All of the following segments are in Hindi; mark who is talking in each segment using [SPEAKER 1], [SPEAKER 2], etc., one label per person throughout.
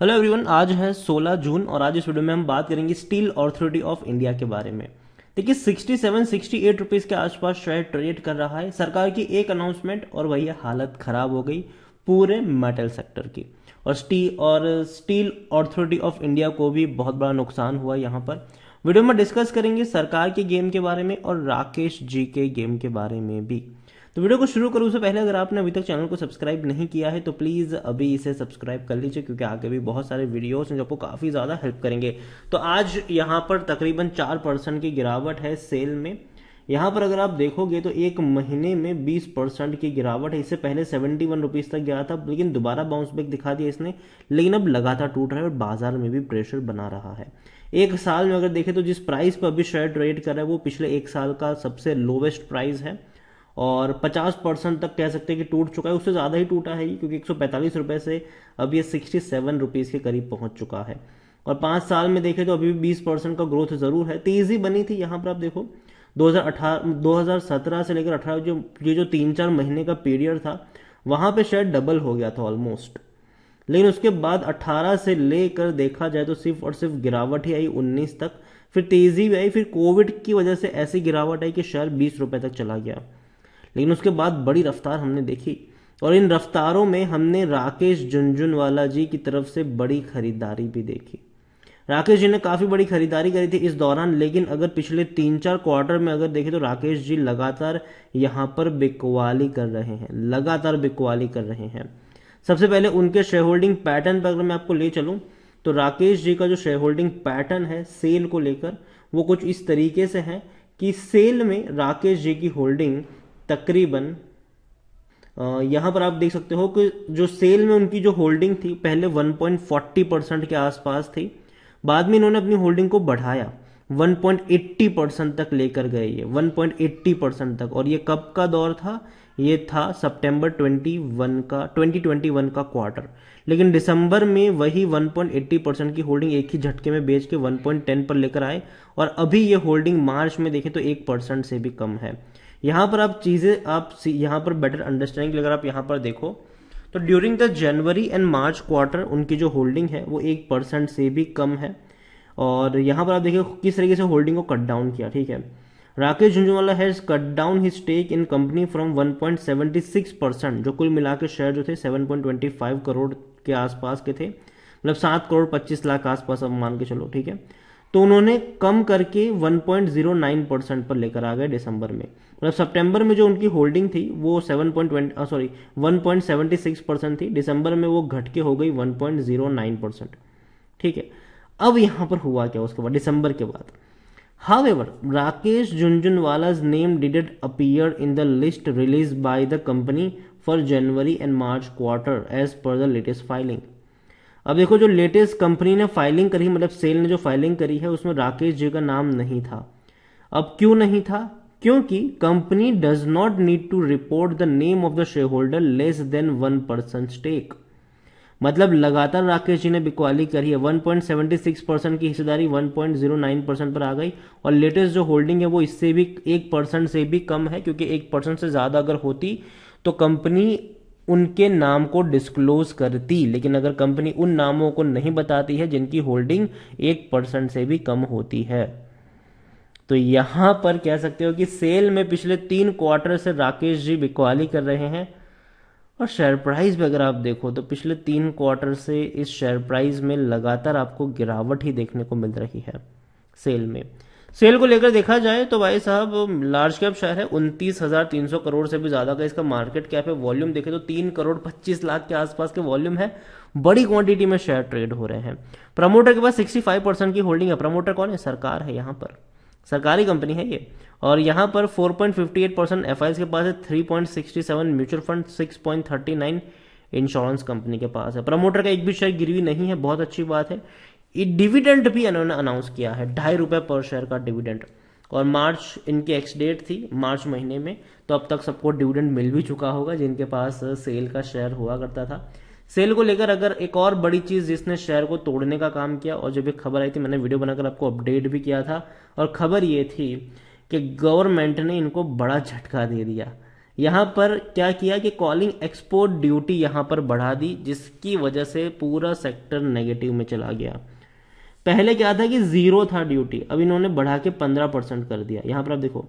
[SPEAKER 1] हेलो एवरीवन आज है 16 जून और आज इस वीडियो में हम बात करेंगे स्टील अथॉरिटी ऑफ इंडिया के बारे में देखिए 67 68 सिक्सटी के आसपास शेयर ट्रेड कर रहा है सरकार की एक अनाउंसमेंट और वही हालत खराब हो गई पूरे मेटल सेक्टर की और स्टील और स्टील अथॉरिटी ऑफ इंडिया को भी बहुत बड़ा नुकसान हुआ यहाँ पर वीडियो में डिस्कस करेंगे सरकार के गेम के बारे में और राकेश जी के गेम के बारे में भी तो वीडियो को शुरू करूँ से पहले अगर आपने अभी तक चैनल को सब्सक्राइब नहीं किया है तो प्लीज़ अभी इसे सब्सक्राइब कर लीजिए क्योंकि आगे भी बहुत सारे वीडियोस हैं जो आपको काफ़ी ज़्यादा हेल्प करेंगे तो आज यहाँ पर तकरीबन चार परसेंट की गिरावट है सेल में यहाँ पर अगर आप देखोगे तो एक महीने में 20 परसेंट की गिरावट है इससे पहले 71 रुपीज़ तक गया था लेकिन दोबारा बाउंस बैक दिखा दिया इसने लेकिन अब लगातार टूट रहा है और बाजार में भी प्रेशर बना रहा है एक साल में अगर देखें तो जिस प्राइस पर अभी शेयर ट्रेड कर रहा है वो पिछले एक साल का सबसे लोवेस्ट प्राइस है और 50 परसेंट तक कह सकते हैं कि टूट चुका है उससे ज़्यादा ही टूटा है क्योंकि एक रुपए से अब ये सिक्सटी सेवन रुपीज़ के करीब पहुंच चुका है और पाँच साल में देखें तो अभी भी बीस परसेंट का ग्रोथ ज़रूर है तेज़ी बनी थी यहाँ पर आप देखो 2018 2017 से लेकर 18 जो ये जो तीन चार महीने का पीरियड था वहाँ पे शेयर डबल हो गया था ऑलमोस्ट लेकिन उसके बाद 18 से लेकर देखा जाए तो सिर्फ और सिर्फ गिरावट ही आई 19 तक फिर तेज़ी भी आई फिर कोविड की वजह से ऐसी गिरावट आई कि शेयर बीस रुपये तक चला गया लेकिन उसके बाद बड़ी रफ्तार हमने देखी और इन रफ्तारों में हमने राकेश झुंझुनवाला जी की तरफ से बड़ी खरीदारी भी देखी राकेश जी ने काफ़ी बड़ी खरीदारी करी थी इस दौरान लेकिन अगर पिछले तीन चार क्वार्टर में अगर देखें तो राकेश जी लगातार यहां पर बिकवाली कर रहे हैं लगातार बिकवाली कर रहे हैं सबसे पहले उनके शेयर होल्डिंग पैटर्न पर अगर मैं आपको ले चलूं तो राकेश जी का जो शेयर होल्डिंग पैटर्न है सेल को लेकर वो कुछ इस तरीके से है कि सेल में राकेश जी की होल्डिंग तकरीबन यहां पर आप देख सकते हो कि जो सेल में उनकी जो होल्डिंग थी पहले 1.40 परसेंट के आसपास थी बाद में इन्होंने अपनी होल्डिंग को बढ़ाया 1.80 परसेंट तक लेकर गए ये 1.80 परसेंट तक और ये कब का दौर था ये था सितंबर 21 का 2021 का क्वार्टर लेकिन दिसंबर में वही 1.80 परसेंट की होल्डिंग एक ही झटके में बेच के 1.10 पर लेकर आए और अभी ये होल्डिंग मार्च में देखें तो एक परसेंट से भी कम है यहां पर आप चीज़ें आप यहां पर बेटर अंडरस्टैंडिंग अगर आप यहां पर देखो तो during the January and March quarter उनकी जो होल्डिंग है वो एक परसेंट से भी कम है और यहां पर आप देखिए किस तरीके से होल्डिंग को कट डाउन किया ठीक है Rakesh Jhunjhunwala has cut down his stake in company from 1.76 percent जो कुल मिला के शेयर जो थे 7.25 करोड़ के आसपास के थे मतलब सात करोड़ पच्चीस लाख के आसपास अब मान के चलो ठीक है तो उन्होंने कम करके 1.09 परसेंट पर लेकर आ गए दिसंबर में मतलब सितंबर में जो उनकी होल्डिंग थी वो seven point sorry one point seventy six percent थी दिसंबर में वो घट के हो गई 1.09 परसेंट ठीक है अब यहां पर हुआ क्या उसके बाद दिसंबर के बाद however Rakesh Jhunjhunwala name डिडेड appear in the list release by the company for January and March quarter as per the latest filing अब देखो जो लेटेस्ट कंपनी ने फाइलिंग करी मतलब सेल ने जो फाइलिंग करी है उसमें राकेश जी का नाम नहीं था अब क्यों नहीं था क्योंकि company does not need to report the name of the share holder less than one percent stake मतलब लगातार राकेश जी ने बिकवाली करी है 1.76 परसेंट की हिस्सेदारी 1.09 परसेंट पर आ गई और लेटेस्ट जो होल्डिंग है वो इससे भी एक परसेंट से भी कम है क्योंकि एक परसेंट से ज़्यादा अगर होती तो कंपनी उनके नाम को डिस्क्लोज करती लेकिन अगर कंपनी उन नामों को नहीं बताती है जिनकी होल्डिंग एक परसेंट से भी कम होती है तो यहां पर कह सकते हो कि सेल में पिछले तीन क्वार्टर से राकेश जी बिकवाली कर रहे हैं और शेयर प्राइस भी अगर आप देखो तो पिछले तीन क्वार्टर से इस शेयर प्राइस में लगातार आपको गिरावट ही देखने को मिल रही है सेल में सेल को लेकर देखा जाए तो भाई साहब लार्ज कैप शेयर है उनतीस हजार तीन सौ करोड़ से भी ज्यादा का इसका मार्केट कैप है वॉल्यूम देखे तो तीन करोड़ पच्चीस लाख के आसपास के वॉल्यूम है बड़ी क्वांटिटी में शेयर ट्रेड हो रहे हैं प्रमोटर के पास सिक्सटी फाइव परसेंट की होल्डिंग है प्रमोटर कौन है सरकार है यहाँ पर सरकारी कंपनी है ये और यहाँ पर फोर एट परसेंट एफ के पास है seven mutual fund nine insurance company के पास है प्रमोटर का एक भी शेयर गिरवी नहीं है बहुत अच्छी बात है डिविडेंड भी इन्होंने अनाउंस किया है ढाई रुपये पर शेयर का डिविडेंड और मार्च इनकी एक्स डेट थी मार्च महीने में तो अब तक सबको डिविडेंड मिल भी चुका होगा जिनके पास सेल uh, का शेयर हुआ करता था सेल को लेकर अगर एक और बड़ी चीज़ जिसने शेयर को तोड़ने का काम किया और जब एक खबर आई थी मैंने वीडियो बनाकर आपको अपडेट भी किया था और खबर ये थी कि गवर्नमेंट ने इनको बड़ा झटका दे दिया यहाँ पर क्या किया कि कॉलिंग एक्सपोर्ट ड्यूटी यहाँ पर बढ़ा दी जिसकी वजह से पूरा सेक्टर नेगेटिव में चला गया पहले क्या था कि जीरो था ड्यूटी अब इन्होंने बढ़ा के पंद्रह परसेंट कर दिया यहां पर आप देखो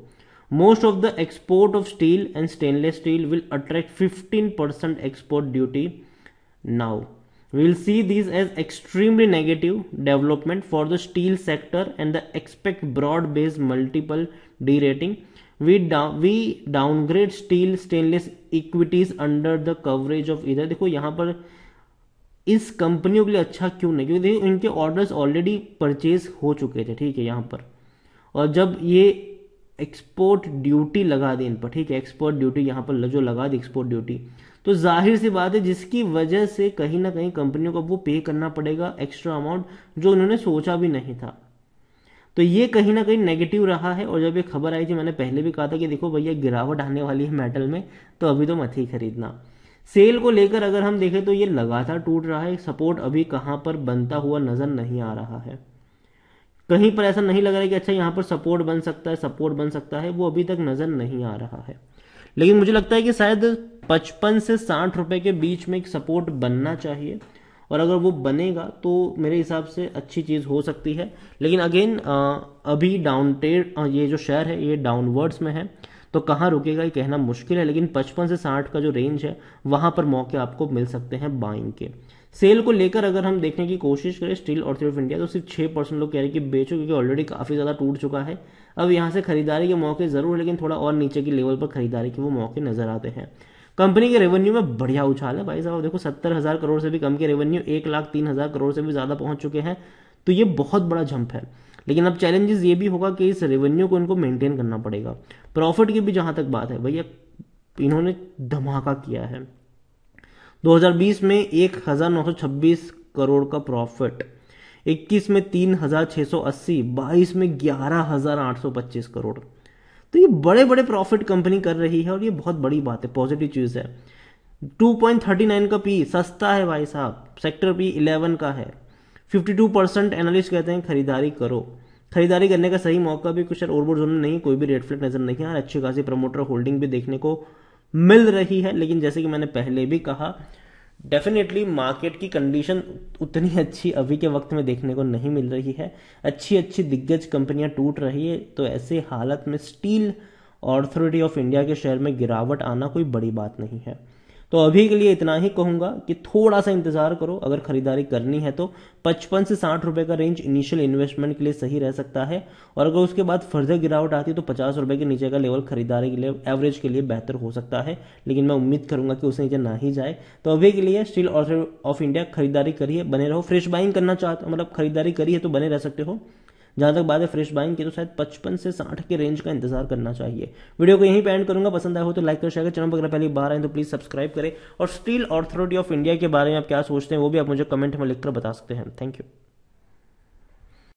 [SPEAKER 1] most of the export of steel and stainless steel will attract fifteen percent export duty now will see this as extremely negative development for the steel sector and the expect broad base multiple de rating we down we downgrade steel stainless equities under the coverage of इधर देखो यहां पर इस कंपनियों के लिए अच्छा क्यों नहीं क्योंकि देखिए इनके ऑर्डर्स ऑलरेडी परचेज हो चुके थे ठीक है यहाँ पर और जब ये एक्सपोर्ट ड्यूटी लगा दी इन पर ठीक है एक्सपोर्ट ड्यूटी यहाँ पर जो लगा दी एक्सपोर्ट ड्यूटी तो जाहिर सी बात है जिसकी वजह से कहीं ना कहीं कंपनियों को वो पे करना पड़ेगा एक्स्ट्रा अमाउंट जो उन्होंने सोचा भी नहीं था तो ये कहीं ना कहीं नेगेटिव रहा है और जब ये खबर आई थी मैंने पहले भी कहा था कि देखो भैया गिरावट आने वाली है मेटल में तो अभी तो मत ही खरीदना सेल को लेकर अगर हम देखें तो ये लगातार टूट रहा है सपोर्ट अभी कहाँ पर बनता हुआ नज़र नहीं आ रहा है कहीं पर ऐसा नहीं लग रहा है कि अच्छा यहाँ पर सपोर्ट बन सकता है सपोर्ट बन सकता है वो अभी तक नज़र नहीं आ रहा है लेकिन मुझे लगता है कि शायद पचपन से साठ रुपए के बीच में एक सपोर्ट बनना चाहिए और अगर वो बनेगा तो मेरे हिसाब से अच्छी चीज़ हो सकती है लेकिन अगेन अभी डाउन ये जो शेयर है ये डाउनवर्ड्स में है तो कहाँ रुकेगा ये कहना मुश्किल है लेकिन पचपन से साठ का जो रेंज है वहाँ पर मौके आपको मिल सकते हैं बाइंग के सेल को लेकर अगर हम देखने की कोशिश करें स्टील और ऑफ इंडिया तो सिर्फ छः परसेंट लोग कह रहे हैं कि बेचो क्योंकि ऑलरेडी काफ़ी ज़्यादा टूट चुका है अब यहाँ से खरीदारी के मौके ज़रूर है लेकिन थोड़ा और नीचे की लेवल पर खरीदारी के वो मौके नज़र आते हैं कंपनी के रेवेन्यू में बढ़िया उछाल है भाई साहब देखो सत्तर हज़ार करोड़ से भी कम के रेवेन्यू एक लाख तीन हज़ार करोड़ से भी ज़्यादा पहुँच चुके हैं तो ये बहुत बड़ा जंप है लेकिन अब चैलेंजेस ये भी होगा कि इस रेवेन्यू को इनको मेंटेन करना पड़ेगा प्रॉफिट की भी जहां तक बात है भैया इन्होंने धमाका किया है 2020 में 1926 करोड़ का प्रॉफिट 21 में 3680 22 में 11825 करोड़ तो ये बड़े बड़े प्रॉफिट कंपनी कर रही है और ये बहुत बड़ी बात है पॉजिटिव चीज़ है 2.39 का पी सस्ता है भाई साहब सेक्टर पी 11 का है 52 परसेंट एनालिस्ट कहते हैं खरीदारी करो खरीदारी करने का सही मौका भी कुछ ओवरबोर्ड जोन में नहीं कोई भी रेड फ्लैग नजर नहीं आ रहा अच्छी खासी प्रमोटर होल्डिंग भी देखने को मिल रही है लेकिन जैसे कि मैंने पहले भी कहा डेफिनेटली मार्केट की कंडीशन उतनी अच्छी अभी के वक्त में देखने को नहीं मिल रही है अच्छी अच्छी दिग्गज कंपनियां टूट रही है तो ऐसे हालत में स्टील अथॉरिटी ऑफ इंडिया के शेयर में गिरावट आना कोई बड़ी बात नहीं है तो अभी के लिए इतना ही कहूंगा कि थोड़ा सा इंतज़ार करो अगर ख़रीदारी करनी है तो 55 से साठ रुपये का रेंज इनिशियल इन्वेस्टमेंट के लिए सही रह सकता है और अगर उसके बाद फर्दर गिरावट आती है तो पचास रुपए के नीचे का लेवल खरीदारी के लिए एवरेज के लिए बेहतर हो सकता है लेकिन मैं उम्मीद करूंगा कि उसे नीचे ना ही जाए तो अभी के लिए स्टील ऑर्थर ऑफ इंडिया खरीदारी करिए बने रहो फ्रेश बाइंग करना चाहते मतलब खरीदारी करिए तो बने रह सकते हो जहां तक बात है फ्रेश बाइंग की तो शायद पचपन से साठ के रेंज का इंतजार करना चाहिए वीडियो को यहीं पे एंड करूंगा पसंद आया हो तो लाइक कर शेयर चैनल अगर पहले बार आए तो प्लीज़ सब्सक्राइब करें और स्टील अथॉरिटी ऑफ इंडिया के बारे में आप क्या सोचते हैं वो भी आप मुझे कमेंट में लिखकर बता सकते हैं थैंक यू